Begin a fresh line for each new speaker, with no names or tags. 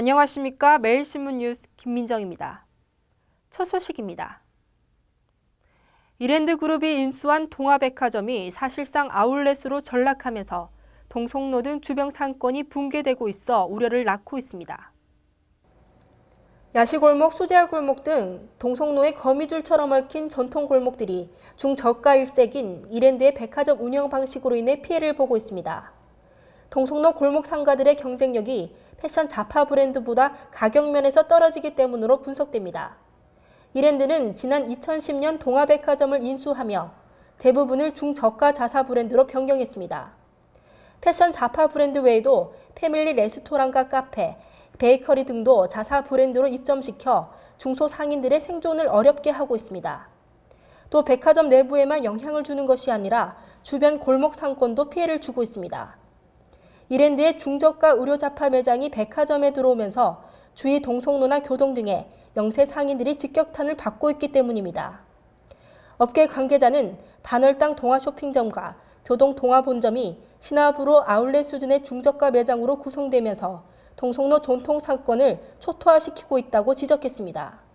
안녕하십니까. 매일신문 뉴스 김민정입니다. 첫 소식입니다. 이랜드 그룹이 인수한 동아백화점이 사실상 아울렛으로 전락하면서 동성로 등 주변 상권이 붕괴되고 있어 우려를 낳고 있습니다. 야시골목, 수제골목 등 동성로의 거미줄처럼 얽힌 전통 골목들이 중저가 일색인 이랜드의 백화점 운영 방식으로 인해 피해를 보고 있습니다. 동성로 골목 상가들의 경쟁력이 패션 자파 브랜드보다 가격면에서 떨어지기 때문으로 분석됩니다. 이랜드는 지난 2010년 동아백화점을 인수하며 대부분을 중저가 자사 브랜드로 변경했습니다. 패션 자파 브랜드 외에도 패밀리 레스토랑과 카페, 베이커리 등도 자사 브랜드로 입점시켜 중소상인들의 생존을 어렵게 하고 있습니다. 또 백화점 내부에만 영향을 주는 것이 아니라 주변 골목 상권도 피해를 주고 있습니다. 이랜드의 중저가 의료자파 매장이 백화점에 들어오면서 주위 동성로나 교동 등에 영세 상인들이 직격탄을 받고 있기 때문입니다. 업계 관계자는 반월당 동화쇼핑점과 교동 동화본점이 신압으로 아울렛 수준의 중저가 매장으로 구성되면서 동성로 전통 상권을 초토화시키고 있다고 지적했습니다.